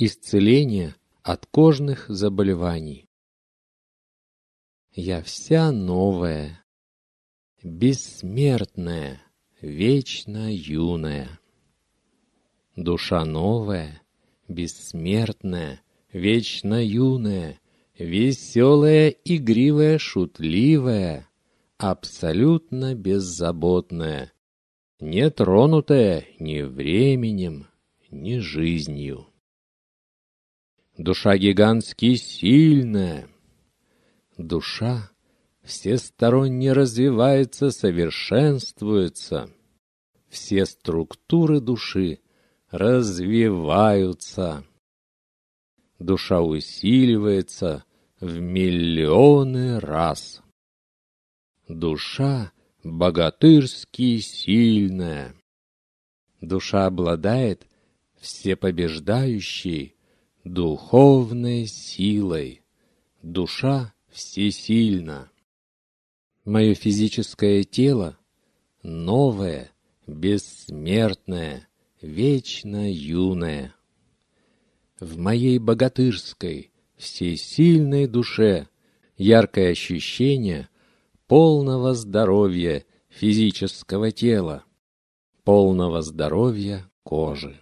Исцеление от кожных заболеваний. Я вся новая, бессмертная, вечно юная. Душа новая, бессмертная, вечно юная, веселая, игривая, шутливая, абсолютно беззаботная, не тронутая ни временем, ни жизнью. Душа гигантски сильная. Душа всесторонне развивается, совершенствуется. Все структуры души развиваются. Душа усиливается в миллионы раз. Душа богатырски сильная. Душа обладает всепобеждающей, духовной силой. Душа всесильна. Мое физическое тело новое, бессмертное, вечно юное. В моей богатырской, всесильной душе яркое ощущение полного здоровья физического тела, полного здоровья кожи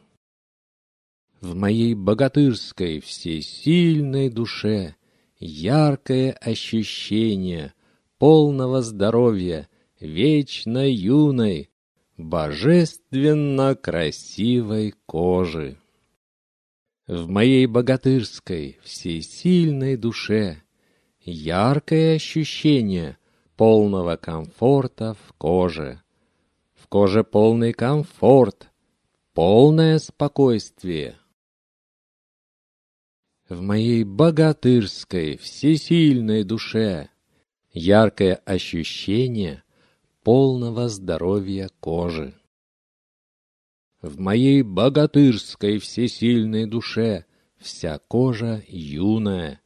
в моей богатырской всесильной душе яркое ощущение полного здоровья, вечно юной, божественно красивой кожи. В моей богатырской всесильной душе яркое ощущение полного комфорта в коже. В коже полный комфорт, полное спокойствие в моей богатырской, всесильной душе яркое ощущение полного здоровья кожи. В моей богатырской, всесильной душе вся кожа юная,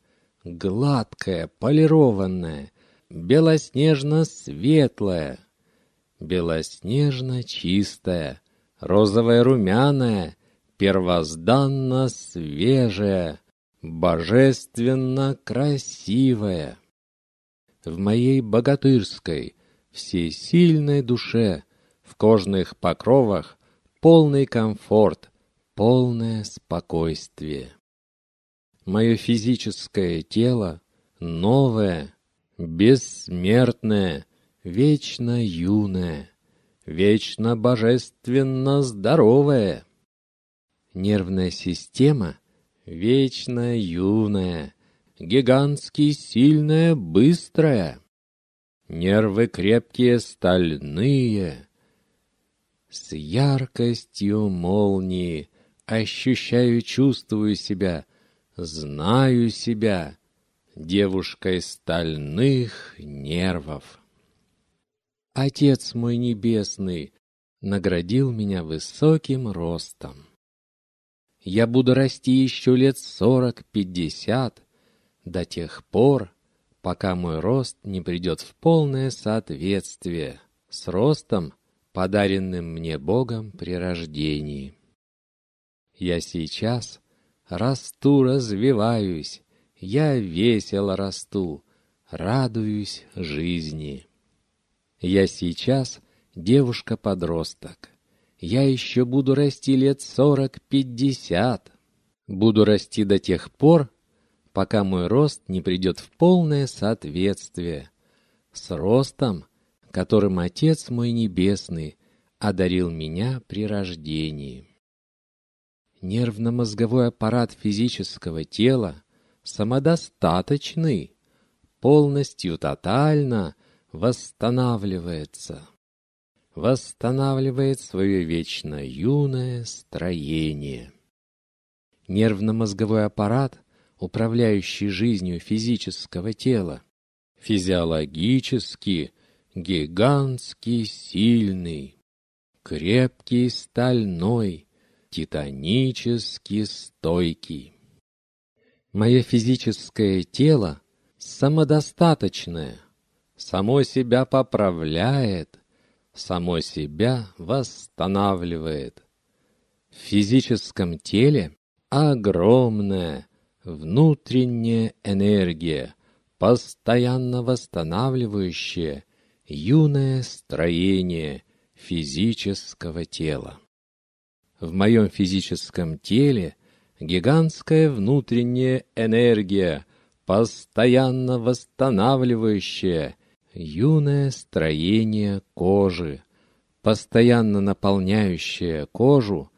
гладкая, полированная, белоснежно-светлая, белоснежно-чистая, розовая, румяная первозданно-свежая, божественно красивая. В моей богатырской, всесильной душе, в кожных покровах полный комфорт, полное спокойствие. Мое физическое тело новое, бессмертное, вечно юное, вечно божественно здоровое. Нервная система — вечно юная, гигантски сильная, быстрая. Нервы крепкие, стальные, с яркостью молнии ощущаю, чувствую себя, знаю себя девушкой стальных нервов. Отец мой небесный наградил меня высоким ростом. Я буду расти еще лет сорок-пятьдесят, до тех пор, пока мой рост не придет в полное соответствие с ростом, подаренным мне Богом при рождении. Я сейчас расту, развиваюсь, я весело расту, радуюсь жизни. Я сейчас девушка-подросток. Я еще буду расти лет сорок-пятьдесят. Буду расти до тех пор, пока мой рост не придет в полное соответствие с ростом, которым Отец мой Небесный одарил меня при рождении. Нервно-мозговой аппарат физического тела самодостаточный, полностью тотально восстанавливается восстанавливает свое вечно юное строение. Нервно-мозговой аппарат, управляющий жизнью физического тела, физиологически гигантский, сильный, крепкий, стальной, титанически стойкий. Мое физическое тело самодостаточное, само себя поправляет, само себя восстанавливает. В физическом теле огромная внутренняя энергия, постоянно восстанавливающая юное строение физического тела. В моем физическом теле гигантская внутренняя энергия, постоянно восстанавливающая юное строение кожи, постоянно наполняющее кожу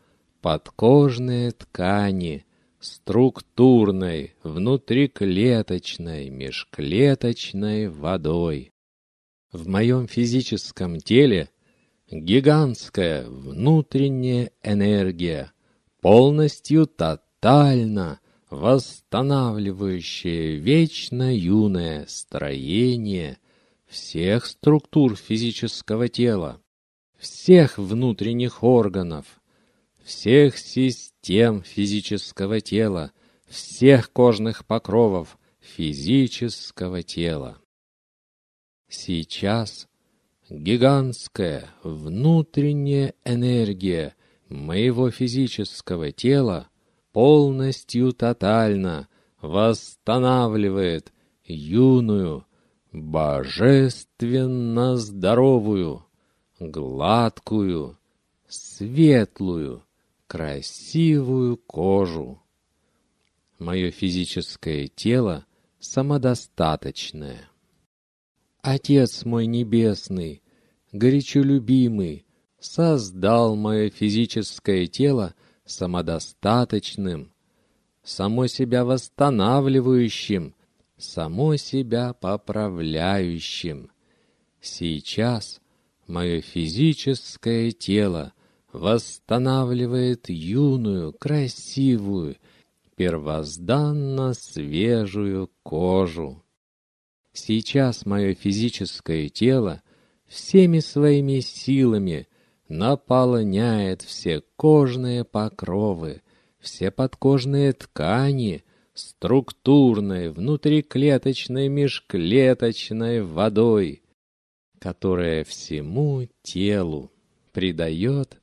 подкожные ткани структурной, внутриклеточной, межклеточной водой. В моем физическом теле гигантская внутренняя энергия, полностью тотально восстанавливающая вечно юное строение – всех структур физического тела, всех внутренних органов, всех систем физического тела, всех кожных покровов физического тела. Сейчас гигантская внутренняя энергия моего физического тела полностью тотально восстанавливает юную, божественно здоровую, гладкую, светлую, красивую кожу. Мое физическое тело самодостаточное. Отец мой небесный, горячо любимый, создал мое физическое тело самодостаточным, само себя восстанавливающим, само себя поправляющим. Сейчас мое физическое тело восстанавливает юную, красивую, первозданно свежую кожу. Сейчас мое физическое тело всеми своими силами наполняет все кожные покровы, все подкожные ткани — структурной, внутриклеточной, межклеточной водой, которая всему телу придает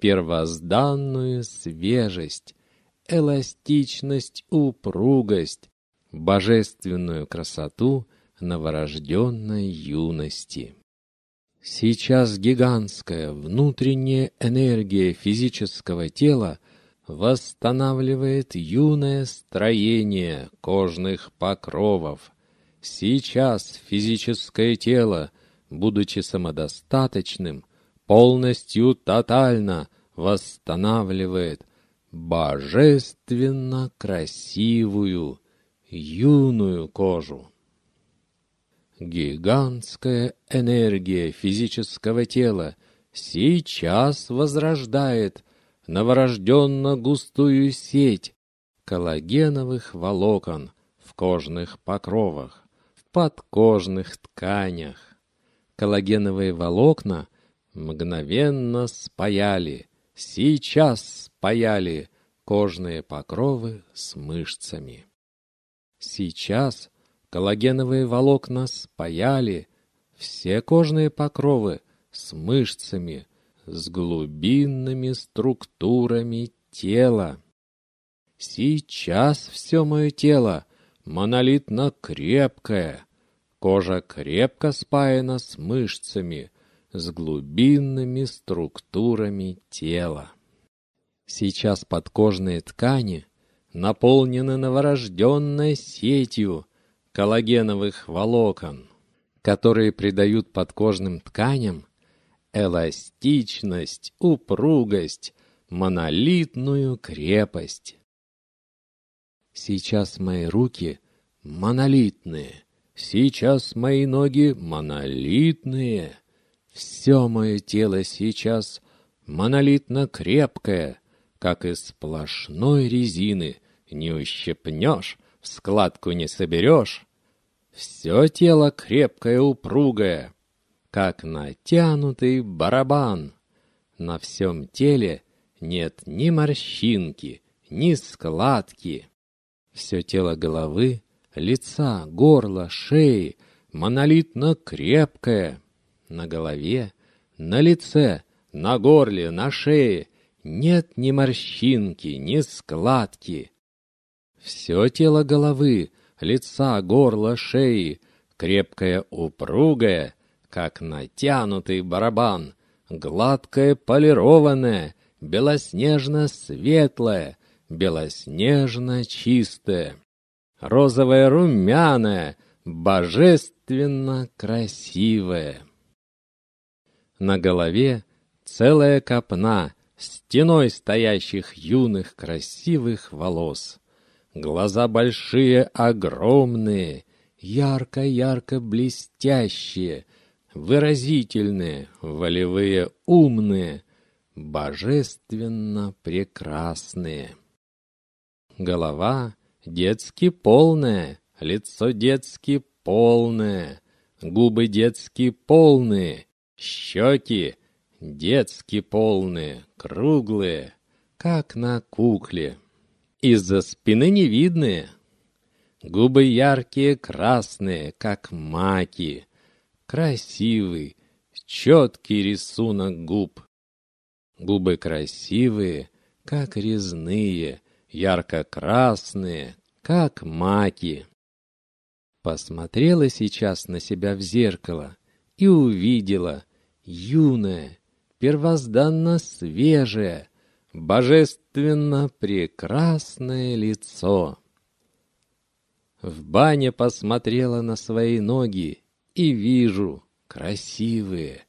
первозданную свежесть, эластичность, упругость, божественную красоту новорожденной юности. Сейчас гигантская внутренняя энергия физического тела – восстанавливает юное строение кожных покровов. Сейчас физическое тело, будучи самодостаточным, полностью тотально восстанавливает божественно красивую юную кожу. Гигантская энергия физического тела сейчас возрождает новорожденно густую сеть коллагеновых волокон в кожных покровах, в подкожных тканях. Коллагеновые волокна мгновенно спаяли, сейчас спаяли кожные покровы с мышцами. Сейчас коллагеновые волокна спаяли все кожные покровы с мышцами, с глубинными структурами тела. Сейчас все мое тело монолитно крепкое, кожа крепко спаяна с мышцами, с глубинными структурами тела. Сейчас подкожные ткани наполнены новорожденной сетью коллагеновых волокон, которые придают подкожным тканям эластичность, упругость, монолитную крепость. Сейчас мои руки монолитные, сейчас мои ноги монолитные, все мое тело сейчас монолитно крепкое, как из сплошной резины, не ущипнешь, в складку не соберешь. Все тело крепкое, упругое, как натянутый барабан. На всем теле нет ни морщинки, ни складки. Все тело головы, лица, горла, шеи монолитно крепкое. На голове, на лице, на горле, на шее нет ни морщинки, ни складки. Все тело головы, лица, горла, шеи крепкое, упругое, как натянутый барабан, гладкое полированное, белоснежно-светлое, белоснежно-чистое, розовое-румяное, божественно красивое. На голове целая копна стеной стоящих юных красивых волос. Глаза большие, огромные, ярко-ярко блестящие, выразительные, волевые, умные, божественно прекрасные. Голова детски полная, лицо детски полное, губы детски полные, щеки детски полные, круглые, как на кукле. Из-за спины не видные, губы яркие красные, как маки, красивый, четкий рисунок губ. Губы красивые, как резные, ярко-красные, как маки. Посмотрела сейчас на себя в зеркало и увидела юная, первозданно свежее, божественно прекрасное лицо. В бане посмотрела на свои ноги и вижу красивые,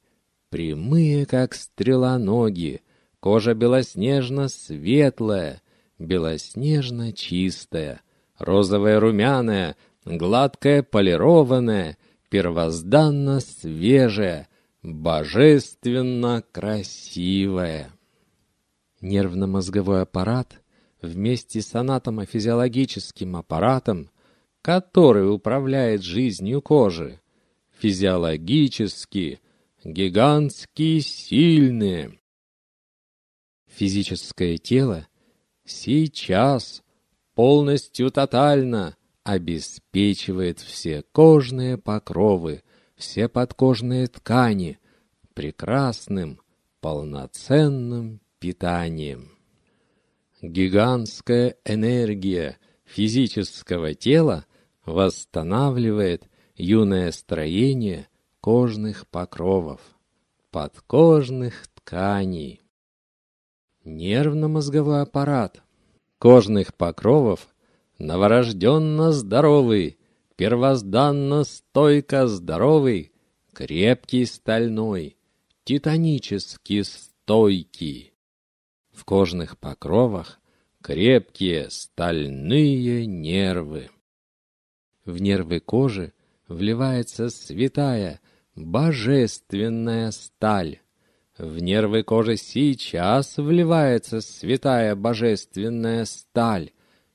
прямые, как стрела ноги, кожа белоснежно-светлая, белоснежно-чистая, розовая-румяная, гладкая, полированная, первозданно-свежая, божественно красивая. Нервно-мозговой аппарат вместе с анатомофизиологическим аппаратом, который управляет жизнью кожи, физиологически, гигантские сильные Физическое тело сейчас полностью тотально обеспечивает все кожные покровы, все подкожные ткани прекрасным, полноценным питанием. Гигантская энергия физического тела восстанавливает юное строение кожных покровов, подкожных тканей. Нервно-мозговой аппарат кожных покровов новорожденно здоровый, первозданно стойко здоровый, крепкий стальной, титанически стойкий. В кожных покровах крепкие стальные нервы. В нервы кожи вливается святая, божественная сталь. В нервы кожи сейчас вливается святая божественная сталь.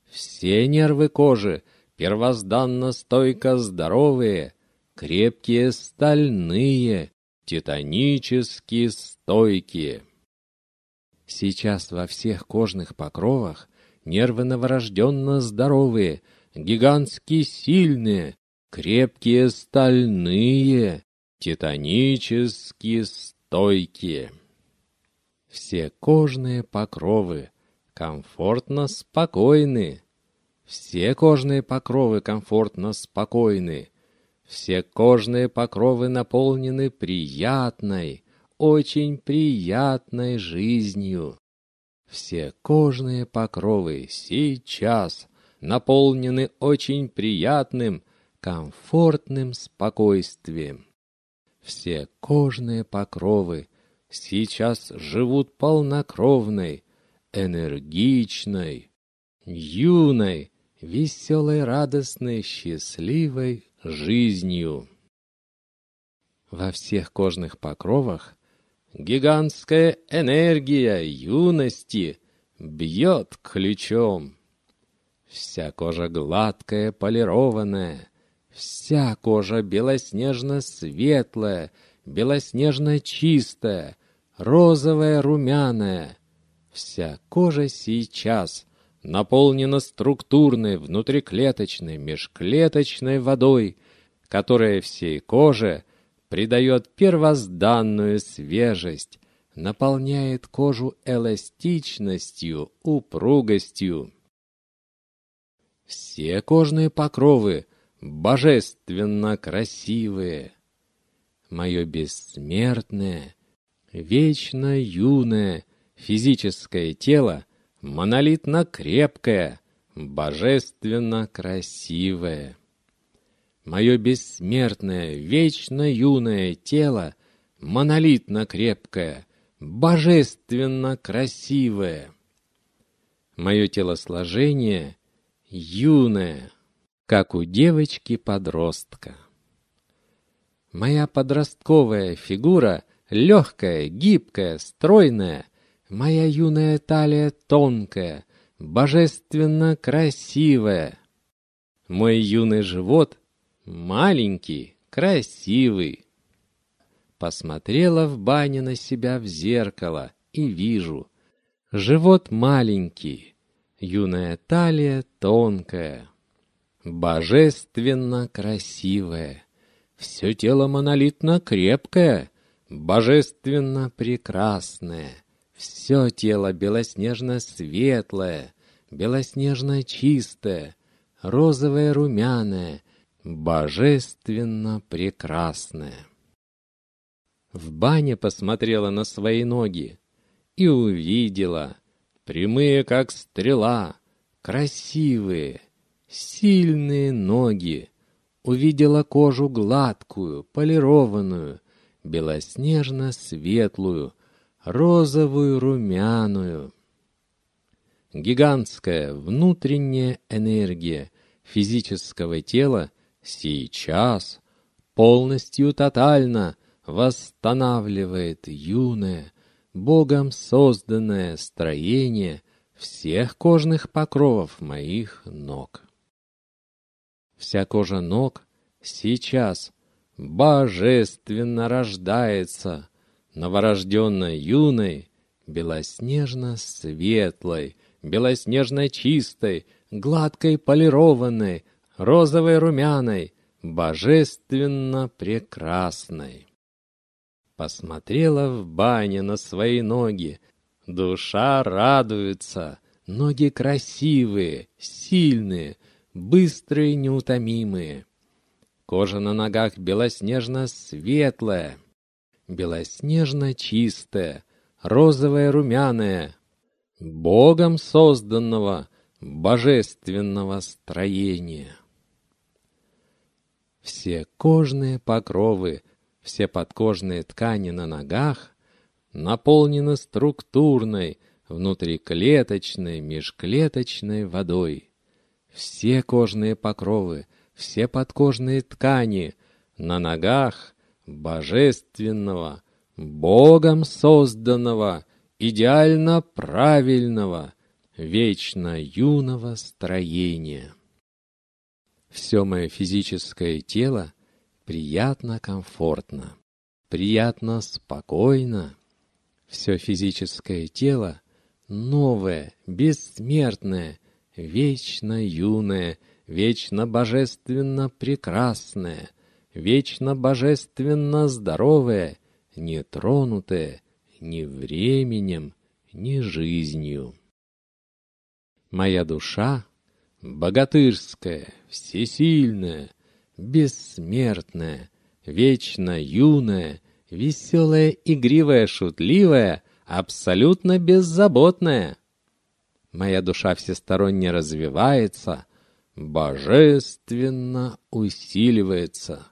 Все нервы кожи первозданно стойко здоровые, крепкие стальные, титанически стойкие. Сейчас во всех кожных покровах нервы новорожденно здоровые, гигантски сильные, крепкие стальные, титанически стойкие. Все кожные покровы комфортно спокойны. Все кожные покровы комфортно спокойны. Все кожные покровы наполнены приятной, очень приятной жизнью. Все кожные покровы сейчас наполнены очень приятным, комфортным спокойствием. Все кожные покровы сейчас живут полнокровной, энергичной, юной, веселой, радостной, счастливой жизнью. Во всех кожных покровах гигантская энергия юности бьет ключом. Вся кожа гладкая, полированная, Вся кожа белоснежно-светлая, белоснежно-чистая, розовая-румяная. Вся кожа сейчас наполнена структурной, внутриклеточной, межклеточной водой, которая всей коже придает первозданную свежесть, наполняет кожу эластичностью, упругостью. Все кожные покровы – божественно красивые. Мое бессмертное, вечно юное физическое тело монолитно крепкое, божественно красивое. Мое бессмертное, вечно юное тело монолитно крепкое, божественно красивое. Мое телосложение юное, как у девочки-подростка. Моя подростковая фигура легкая, гибкая, стройная, моя юная талия тонкая, божественно красивая. Мой юный живот маленький, красивый. Посмотрела в бане на себя в зеркало и вижу. Живот маленький, юная талия тонкая божественно красивое. Все тело монолитно крепкое, божественно прекрасное. Все тело белоснежно светлое, белоснежно чистое, розовое румяное, божественно прекрасное. В бане посмотрела на свои ноги и увидела прямые как стрела, красивые, Сильные ноги. Увидела кожу гладкую, полированную, белоснежно-светлую, розовую, румяную. Гигантская внутренняя энергия физического тела сейчас полностью тотально восстанавливает юное, Богом созданное строение всех кожных покровов моих ног вся кожа ног сейчас божественно рождается, новорожденной юной, белоснежно-светлой, белоснежно-чистой, гладкой полированной, розовой румяной, божественно прекрасной. Посмотрела в бане на свои ноги. Душа радуется. Ноги красивые, сильные, быстрые, неутомимые. Кожа на ногах белоснежно-светлая, белоснежно-чистая, розовая-румяная, Богом созданного божественного строения. Все кожные покровы, все подкожные ткани на ногах наполнены структурной, внутриклеточной, межклеточной водой все кожные покровы, все подкожные ткани, на ногах божественного, Богом созданного, идеально правильного, вечно юного строения. Все мое физическое тело приятно комфортно, приятно спокойно. Все физическое тело новое, бессмертное – вечно юное, вечно божественно прекрасное, вечно божественно здоровое, нетронутое ни временем, ни жизнью. Моя душа богатырская, всесильная, бессмертная, вечно юная, веселая, игривая, шутливая, абсолютно беззаботная — Моя душа всесторонне развивается, божественно усиливается.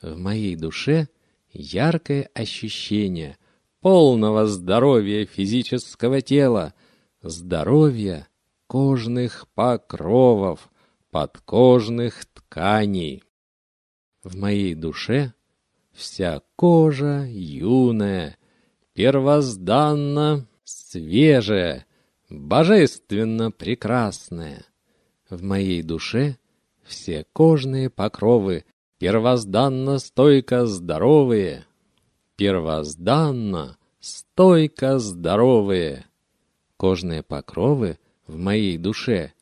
В моей душе яркое ощущение полного здоровья физического тела, здоровья кожных покровов, подкожных тканей. В моей душе вся кожа юная, первозданно свежая, божественно прекрасное. В моей душе все кожные покровы первозданно стойко здоровые, первозданно стойко здоровые. Кожные покровы в моей душе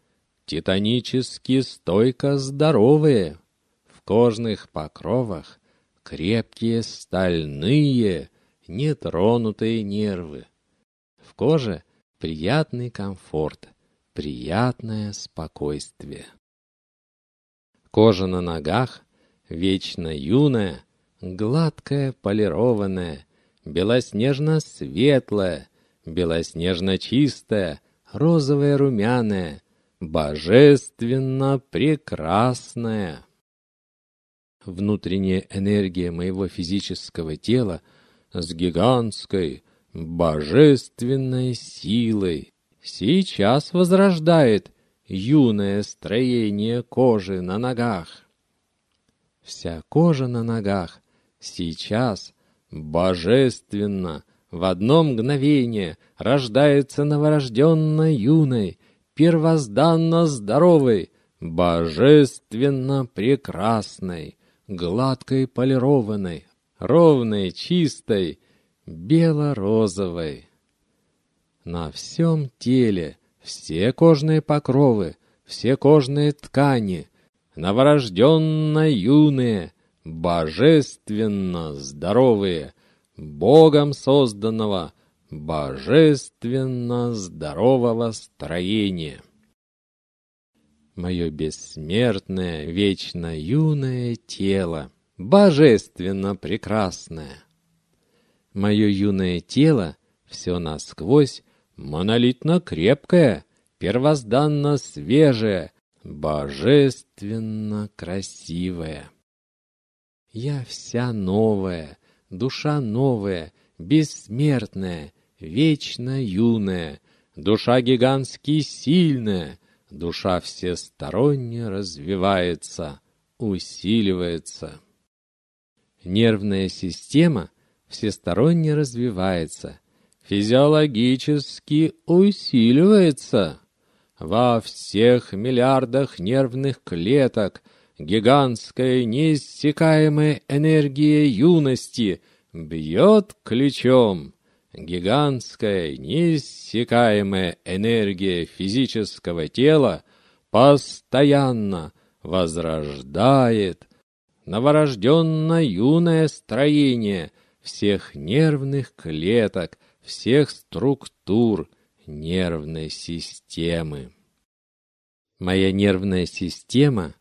титанически стойко здоровые. В кожных покровах крепкие стальные, нетронутые нервы. В коже приятный комфорт, приятное спокойствие. Кожа на ногах, вечно юная, гладкая, полированная, белоснежно-светлая, белоснежно-чистая, розовая-румяная, божественно прекрасная. Внутренняя энергия моего физического тела с гигантской, божественной силой. Сейчас возрождает юное строение кожи на ногах. Вся кожа на ногах сейчас божественно в одно мгновение рождается новорожденной юной, первозданно здоровой, божественно прекрасной, гладкой полированной, ровной, чистой, бело-розовой. На всем теле все кожные покровы, все кожные ткани, новорожденно юные, божественно здоровые, Богом созданного, божественно здорового строения. Мое бессмертное, вечно юное тело, божественно прекрасное — Мое юное тело, все насквозь, монолитно крепкое, первозданно свежее, божественно красивое. Я вся новая, душа новая, бессмертная, вечно юная, душа гигантски сильная, душа всесторонне развивается, усиливается. Нервная система — всесторонне развивается, физиологически усиливается. Во всех миллиардах нервных клеток гигантская неиссякаемая энергия юности бьет ключом. Гигантская неиссякаемая энергия физического тела постоянно возрождает новорожденно-юное строение – всех нервных клеток, всех структур нервной системы. Моя нервная система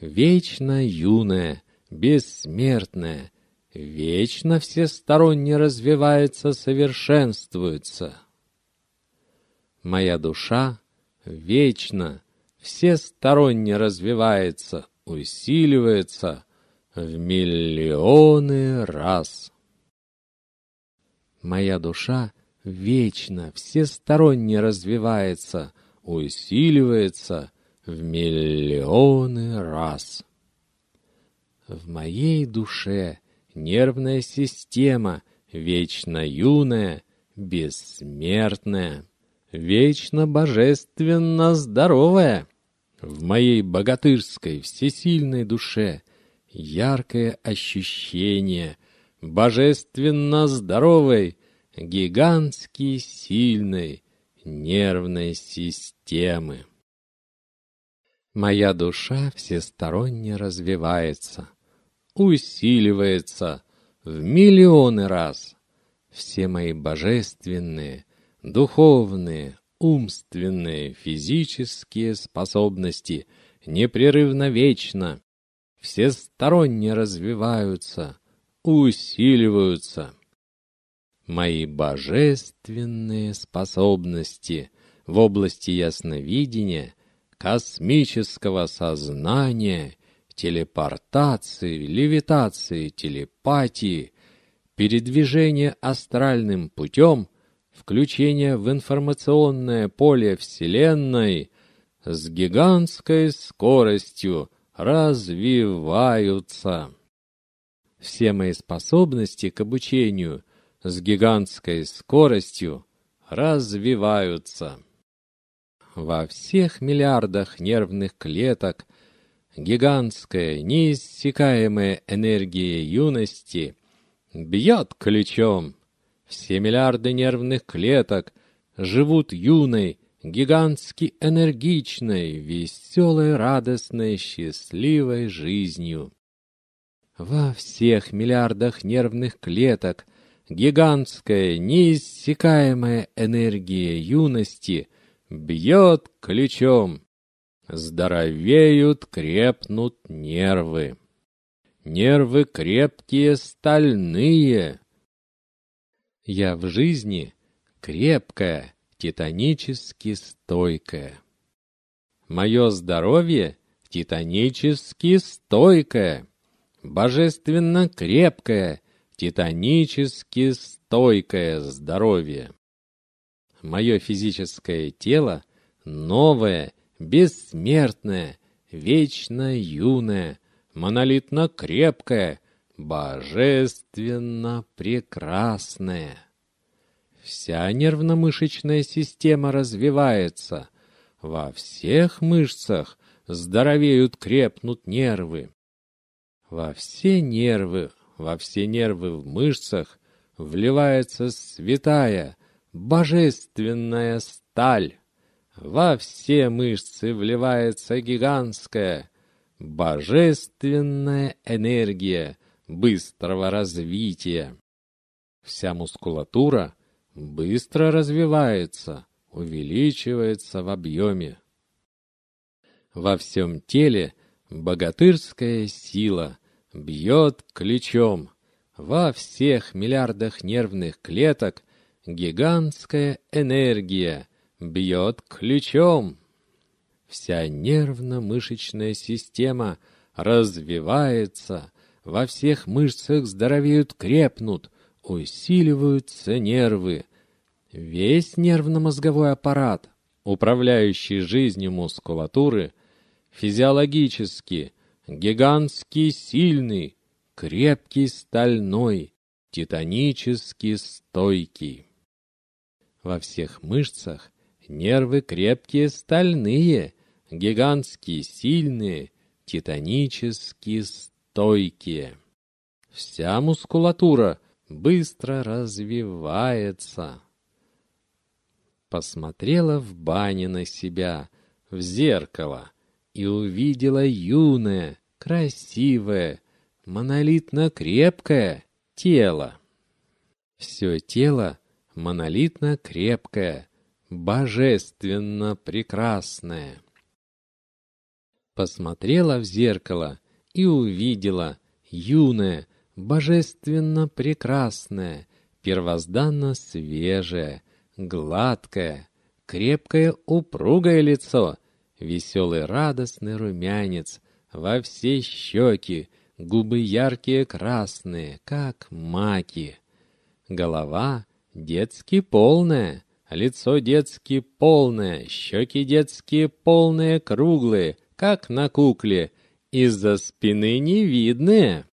вечно юная, бессмертная, вечно всесторонне развивается, совершенствуется. Моя душа вечно всесторонне развивается, усиливается в миллионы раз. Моя душа вечно, всесторонне развивается, усиливается в миллионы раз. В моей душе нервная система вечно юная, бессмертная, вечно божественно здоровая. В моей богатырской всесильной душе яркое ощущение божественно здоровой, гигантски сильной нервной системы. Моя душа всесторонне развивается, усиливается в миллионы раз. Все мои божественные, духовные, умственные, физические способности непрерывно вечно всесторонне развиваются, усиливаются. Мои божественные способности в области ясновидения, космического сознания, телепортации, левитации, телепатии, передвижения астральным путем, включения в информационное поле Вселенной с гигантской скоростью развиваются все мои способности к обучению с гигантской скоростью развиваются. Во всех миллиардах нервных клеток гигантская неиссякаемая энергия юности бьет ключом. Все миллиарды нервных клеток живут юной, гигантски энергичной, веселой, радостной, счастливой жизнью во всех миллиардах нервных клеток, гигантская, неиссякаемая энергия юности бьет ключом. Здоровеют, крепнут нервы. Нервы крепкие, стальные. Я в жизни крепкая, титанически стойкая. Мое здоровье титанически стойкое божественно крепкое, титанически стойкое здоровье. Мое физическое тело новое, бессмертное, вечно юное, монолитно крепкое, божественно прекрасное. Вся нервно-мышечная система развивается. Во всех мышцах здоровеют, крепнут нервы. Во все нервы, во все нервы в мышцах вливается святая, божественная сталь. Во все мышцы вливается гигантская, божественная энергия быстрого развития. Вся мускулатура быстро развивается, увеличивается в объеме. Во всем теле богатырская сила, бьет ключом. Во всех миллиардах нервных клеток гигантская энергия бьет ключом. Вся нервно-мышечная система развивается, во всех мышцах здоровеют, крепнут, усиливаются нервы. Весь нервно-мозговой аппарат, управляющий жизнью мускулатуры, физиологически – гигантский сильный, крепкий стальной, титанически стойкий. Во всех мышцах нервы крепкие стальные, гигантские сильные, титанически стойкие. Вся мускулатура быстро развивается. Посмотрела в бане на себя, в зеркало, и увидела юное, красивое, монолитно-крепкое тело. Все тело монолитно-крепкое, божественно прекрасное. Посмотрела в зеркало и увидела юное, божественно прекрасное, первозданно свежее, гладкое, крепкое, упругое лицо, веселый радостный румянец — во все щеки, губы яркие красные, как маки. Голова детски полная, лицо детски полное, щеки детские полные, круглые, как на кукле, из-за спины не видные.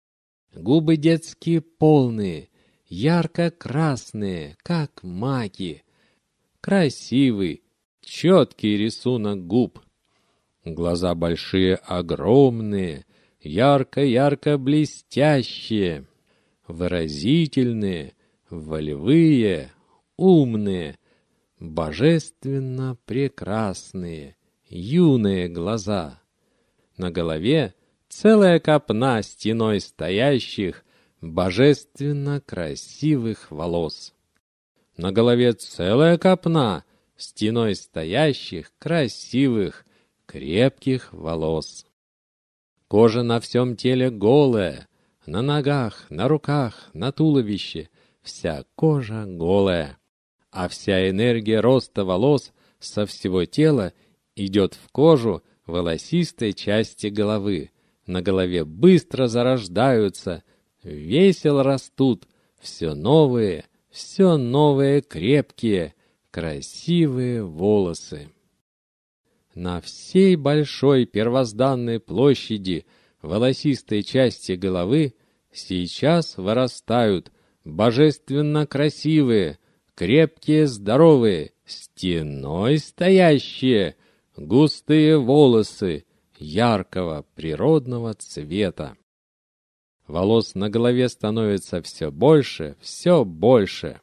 Губы детские полные, ярко-красные, как маки. Красивый, четкий рисунок губ. Глаза большие, огромные, ярко-ярко блестящие, выразительные, волевые, умные, божественно прекрасные, юные глаза. На голове целая копна стеной стоящих, божественно красивых волос. На голове целая копна стеной стоящих, красивых, крепких волос. Кожа на всем теле голая, на ногах, на руках, на туловище, вся кожа голая, а вся энергия роста волос со всего тела идет в кожу волосистой части головы. На голове быстро зарождаются, весело растут, все новые, все новые крепкие, красивые волосы. На всей большой первозданной площади волосистой части головы сейчас вырастают божественно красивые, крепкие, здоровые, стеной стоящие, густые волосы яркого природного цвета. Волос на голове становится все больше, все больше.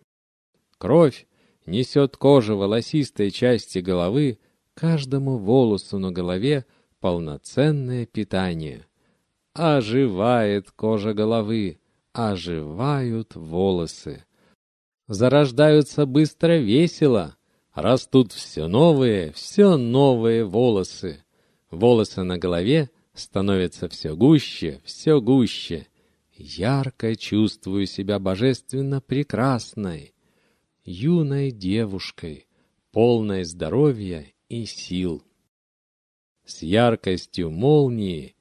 Кровь несет кожу волосистой части головы каждому волосу на голове полноценное питание. Оживает кожа головы, оживают волосы. Зарождаются быстро, весело, растут все новые, все новые волосы. Волосы на голове становятся все гуще, все гуще. Ярко чувствую себя божественно прекрасной, юной девушкой, полной здоровья и сил. С яркостью молнии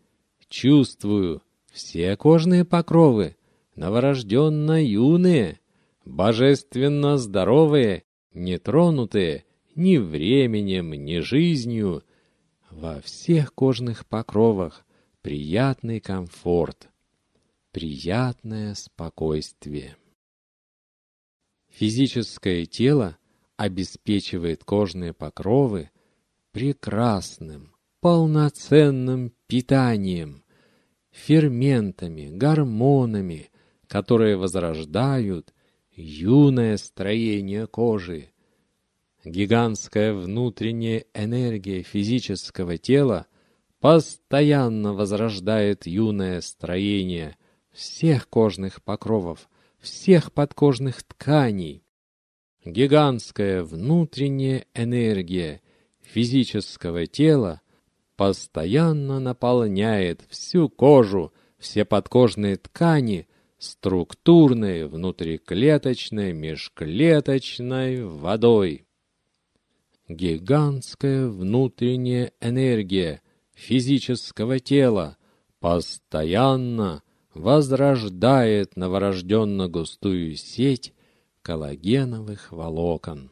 чувствую все кожные покровы, новорожденно юные, божественно здоровые, нетронутые ни временем, ни жизнью. Во всех кожных покровах приятный комфорт, приятное спокойствие. Физическое тело обеспечивает кожные покровы прекрасным, полноценным питанием, ферментами, гормонами, которые возрождают юное строение кожи. Гигантская внутренняя энергия физического тела постоянно возрождает юное строение всех кожных покровов, всех подкожных тканей. Гигантская внутренняя энергия – физического тела постоянно наполняет всю кожу, все подкожные ткани, структурной, внутриклеточной, межклеточной водой. Гигантская внутренняя энергия физического тела постоянно возрождает новорожденно густую сеть коллагеновых волокон.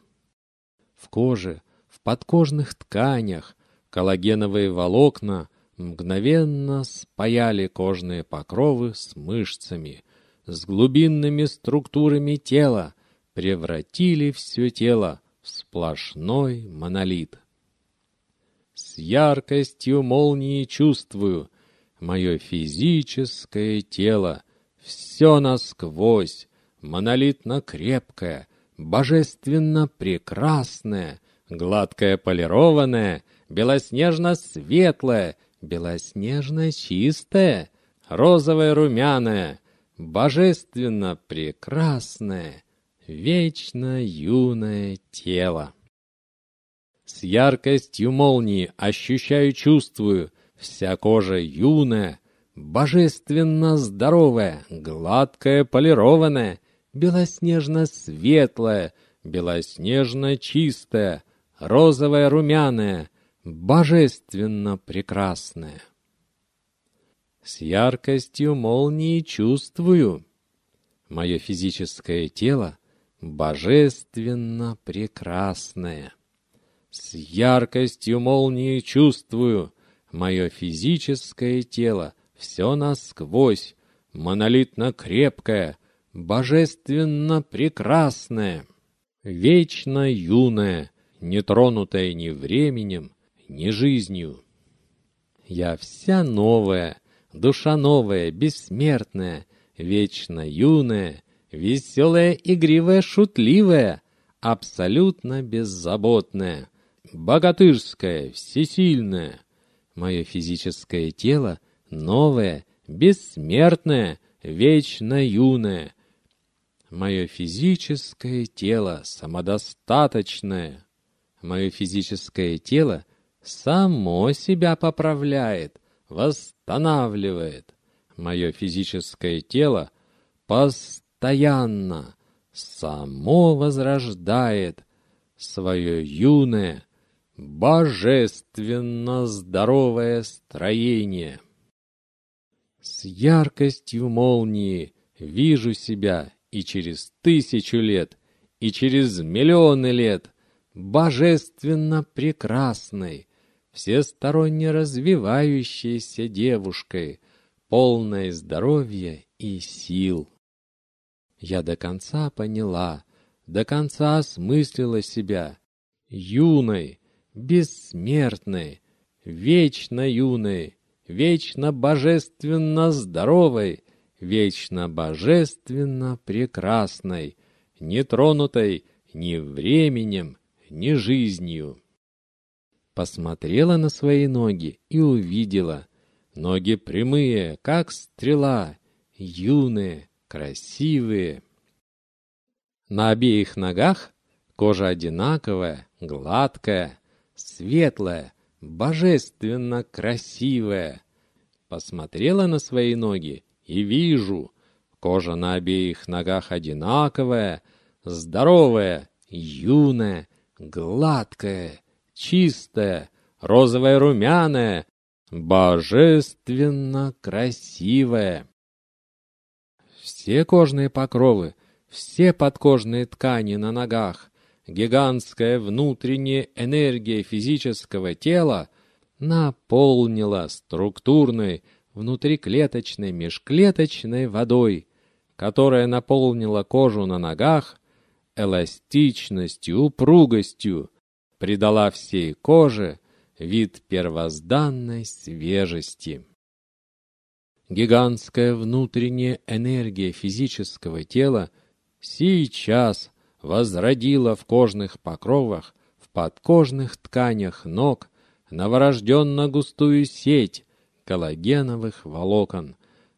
В коже – подкожных тканях, коллагеновые волокна мгновенно спаяли кожные покровы с мышцами, с глубинными структурами тела, превратили все тело в сплошной монолит. С яркостью молнии чувствую мое физическое тело, все насквозь, монолитно крепкое, божественно прекрасное, Гладкое полированное, белоснежно-светлое, белоснежно-чистое, розовое-румяное, божественно-прекрасное, вечно юное тело. С яркостью молнии ощущаю, чувствую, вся кожа юная, божественно здоровая, гладкая, полированная, белоснежно-светлая, белоснежно-чистая, розовое, румяное, божественно прекрасное. С яркостью молнии чувствую. Мое физическое тело божественно прекрасное. С яркостью молнии чувствую. Мое физическое тело все насквозь, монолитно крепкое, божественно прекрасное, вечно юное — не тронутая ни временем, ни жизнью. Я вся новая, душа новая, бессмертная, вечно юная, веселая, игривая, шутливая, абсолютно беззаботная, богатырская, всесильная. Мое физическое тело новое, бессмертное, вечно юное. Мое физическое тело самодостаточное. Мое физическое тело само себя поправляет, восстанавливает. Мое физическое тело постоянно само возрождает свое юное, божественно здоровое строение. С яркостью молнии вижу себя и через тысячу лет, и через миллионы лет, божественно прекрасной, всесторонне развивающейся девушкой, полной здоровья и сил. Я до конца поняла, до конца осмыслила себя юной, бессмертной, вечно юной, вечно божественно здоровой, вечно божественно прекрасной, нетронутой ни временем, не жизнью. Посмотрела на свои ноги и увидела. Ноги прямые, как стрела, юные, красивые. На обеих ногах кожа одинаковая, гладкая, светлая, божественно красивая. Посмотрела на свои ноги и вижу, кожа на обеих ногах одинаковая, здоровая, юная, гладкое, чистое, розовое румяное, божественно красивое. Все кожные покровы, все подкожные ткани на ногах, гигантская внутренняя энергия физического тела наполнила структурной, внутриклеточной, межклеточной водой, которая наполнила кожу на ногах эластичностью, упругостью придала всей коже вид первозданной свежести. Гигантская внутренняя энергия физического тела сейчас возродила в кожных покровах, в подкожных тканях ног новорожденно-густую сеть коллагеновых волокон,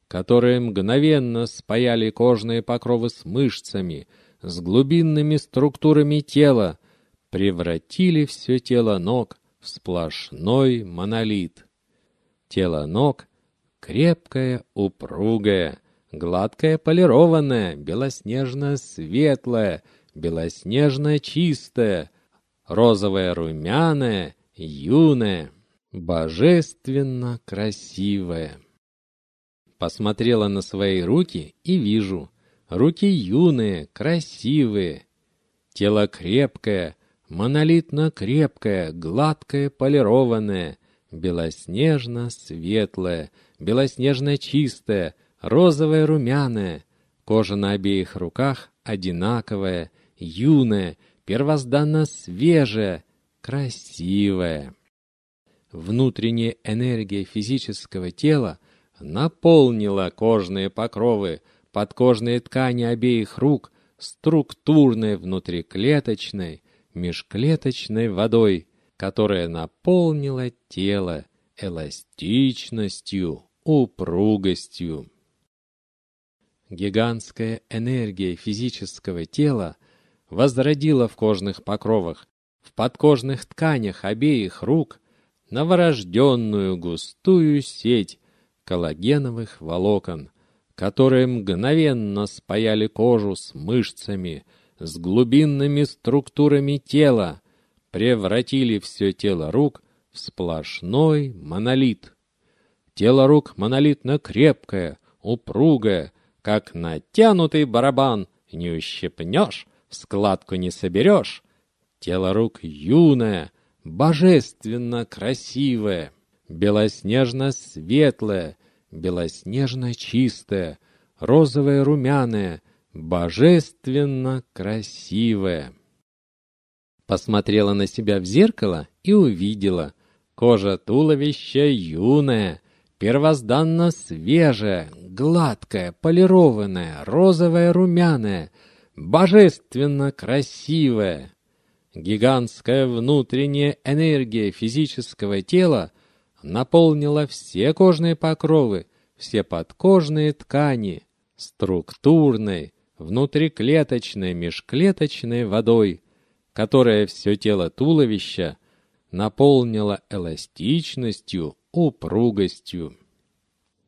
которые мгновенно спаяли кожные покровы с мышцами – с глубинными структурами тела, превратили все тело ног в сплошной монолит. Тело ног крепкое, упругое, гладкое, полированное, белоснежно-светлое, белоснежно-чистое, розовое-румяное, юное, божественно красивое. Посмотрела на свои руки и вижу, Руки юные, красивые. Тело крепкое, монолитно крепкое, гладкое, полированное, белоснежно-светлое, белоснежно-чистое, розовое-румяное. Кожа на обеих руках одинаковая, юная, первозданно свежая, красивая. Внутренняя энергия физического тела наполнила кожные покровы, подкожные ткани обеих рук структурной внутриклеточной, межклеточной водой, которая наполнила тело эластичностью, упругостью. Гигантская энергия физического тела возродила в кожных покровах, в подкожных тканях обеих рук новорожденную густую сеть коллагеновых волокон – которые мгновенно спаяли кожу с мышцами, с глубинными структурами тела, превратили все тело рук в сплошной монолит. Тело рук монолитно крепкое, упругое, как натянутый барабан, не ущипнешь, в складку не соберешь. Тело рук юное, божественно красивое, белоснежно-светлое, белоснежно чистое, розовое румяное, божественно красивое. Посмотрела на себя в зеркало и увидела. Кожа туловища юная, первозданно свежая, гладкая, полированная, розовая, румяная, божественно красивая. Гигантская внутренняя энергия физического тела — наполнила все кожные покровы, все подкожные ткани, структурной, внутриклеточной, межклеточной водой, которая все тело туловища наполнила эластичностью, упругостью.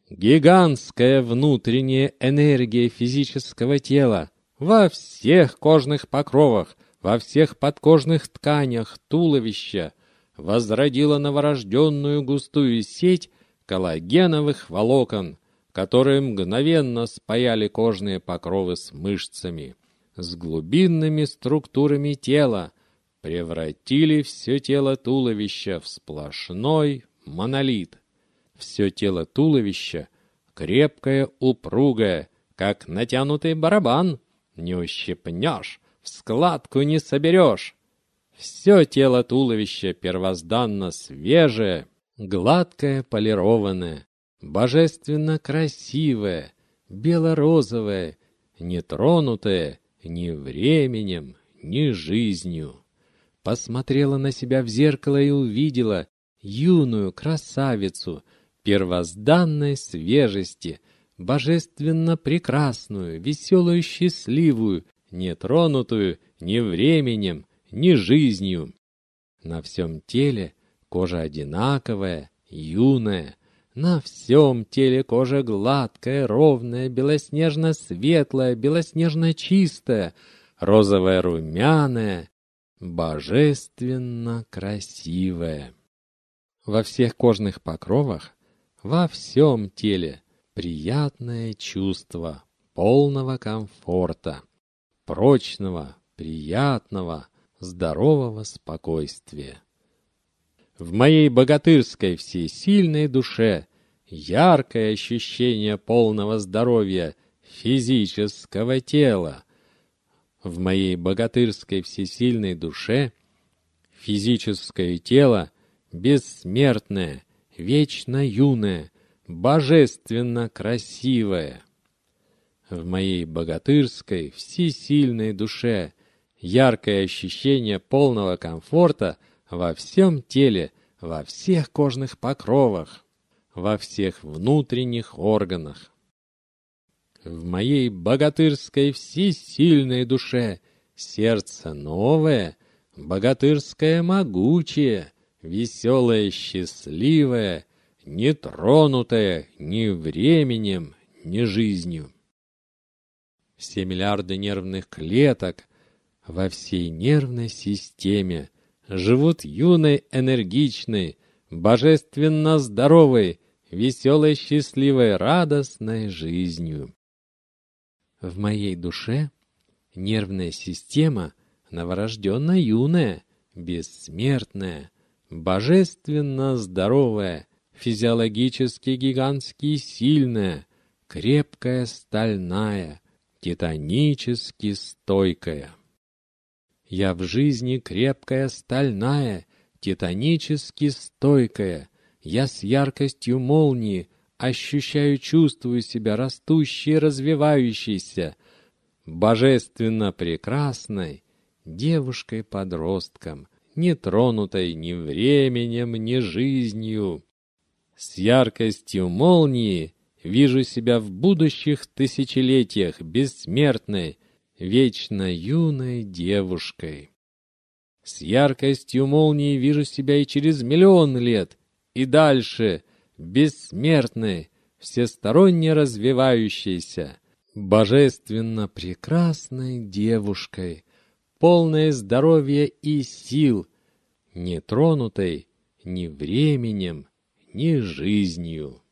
Гигантская внутренняя энергия физического тела во всех кожных покровах, во всех подкожных тканях туловища – возродила новорожденную густую сеть коллагеновых волокон, которые мгновенно спаяли кожные покровы с мышцами, с глубинными структурами тела, превратили все тело туловища в сплошной монолит. Все тело туловища крепкое, упругое, как натянутый барабан. Не ущипнешь, в складку не соберешь. Все тело туловища первозданно свежее, гладкое, полированное, божественно красивое, бело-розовое, нетронутое ни временем, ни жизнью. Посмотрела на себя в зеркало и увидела юную красавицу первозданной свежести, божественно прекрасную, веселую, счастливую, нетронутую ни временем, ни жизнью. На всем теле кожа одинаковая, юная, на всем теле кожа гладкая, ровная, белоснежно-светлая, белоснежно-чистая, розовая, румяная божественно красивая. Во всех кожных покровах, во всем теле приятное чувство полного комфорта, прочного, приятного, здорового спокойствия. В моей богатырской всесильной душе яркое ощущение полного здоровья физического тела. В моей богатырской всесильной душе физическое тело бессмертное, вечно юное, божественно красивое. В моей богатырской всесильной душе яркое ощущение полного комфорта во всем теле, во всех кожных покровах, во всех внутренних органах. В моей богатырской всесильной душе сердце новое, богатырское могучее, веселое счастливое, не тронутое ни временем, ни жизнью. Все миллиарды нервных клеток — во всей нервной системе, живут юной, энергичной, божественно здоровой, веселой, счастливой, радостной жизнью. В моей душе нервная система новорожденно юная, бессмертная, божественно здоровая, физиологически гигантски сильная, крепкая стальная, титанически стойкая. Я в жизни крепкая, стальная, титанически стойкая. Я с яркостью молнии ощущаю, чувствую себя растущей, развивающейся, божественно прекрасной девушкой-подростком, не тронутой ни временем, ни жизнью. С яркостью молнии вижу себя в будущих тысячелетиях бессмертной, вечно юной девушкой. С яркостью молнии вижу себя и через миллион лет, и дальше, бессмертной, всесторонне развивающейся, божественно прекрасной девушкой, полной здоровья и сил, не тронутой ни временем, ни жизнью.